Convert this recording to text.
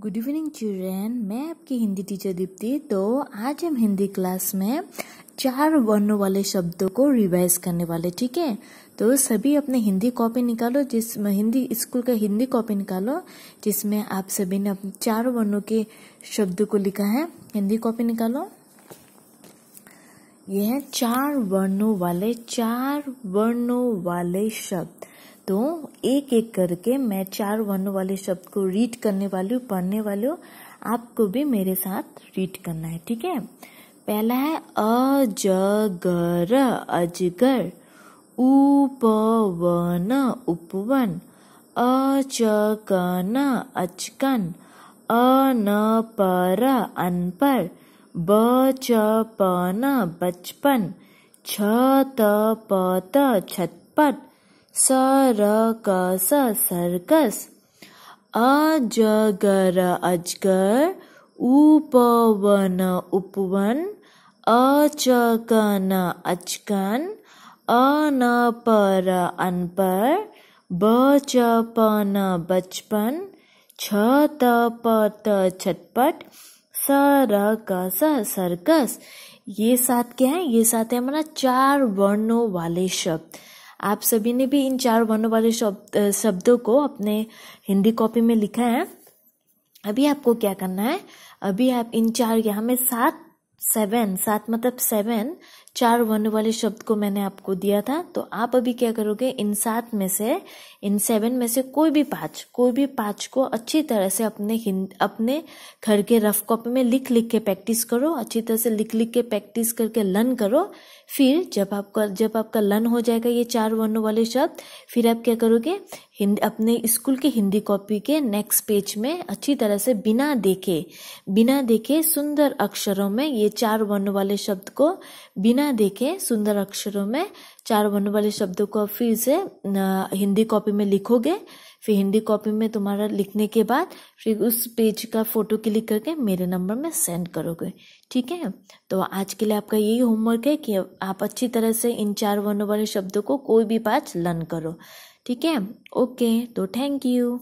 good evening children मैं आपकी Hindi teacher Deepti तो आज हम हिंदी क्लास में चार वर्णों वाले शब्दों को रिवाइज करने वाले ठीक है तो सभी अपने हिंदी कॉपी निकालो जिस हिंदी स्कूल का हिंदी कॉपी निकालो जिसमें आप सभी ने अपने चार वर्णों के शब्दों को लिखा है हिंदी कॉपी निकालो यह है चार वर्णों वाले चार वर्णों वाले शब्द तो एक एक करके मैं चार वर्णों वाले शब्द को रीड करने वाली हूँ पढ़ने वाली हूँ आपको भी मेरे साथ रीड करना है ठीक है पहला है अजगर अजगर उपवन उपवन अचकन अचकन अनपर अनपर बचपन बचपन छतपत छतपट स र क स सर्कस अजगर अजगर उपवन उपवन अचकन अचकन अनपर अनपर बचपन बचपन छतपट छटपट सरकस सर्कस ये साथ क्या है ये साथ है हमारा चार वर्णों वाले शब्द आप सभी ने भी इन चार वर्णों वाले शब्द शब्दों को अपने हिंदी कॉपी में लिखा है अभी आपको क्या करना है अभी आप इन चार यहाँ में सात सेवन सात मतलब सेवन चार वर्ण वाले शब्द को मैंने आपको दिया था तो आप अभी क्या करोगे इन सात में से इन सेवन में से कोई भी पाँच कोई भी पाँच को अच्छी तरह से अपने अपने घर के रफ कॉपी में लिख लिख के प्रैक्टिस करो अच्छी तरह से लिख लिख के प्रैक्टिस करके लर्न करो फिर जब आपका जब आपका लर्न हो जाएगा ये चार वर्णों वाले शब्द फिर आप क्या करोगे हिंद अपने स्कूल के हिंदी कॉपी के नेक्स्ट पेज में अच्छी तरह से बिना देखे बिना देखे सुंदर अक्षरों में ये चार वर्ण वाले शब्द को बिना देखे सुंदर अक्षरों में चार वर्ण वाले शब्द को फिर से हिंदी कॉपी में लिखोगे फिर हिंदी कॉपी में तुम्हारा लिखने के बाद फिर उस पेज का फोटो क्लिक करके मेरे नंबर में सेंड करोगे ठीक है तो आज के लिए आपका यही होमवर्क है कि आप अच्छी तरह से इन चार वर्णों वाले शब्दों को कोई भी पाँच लर्न करो ठीक है ओके तो थैंक यू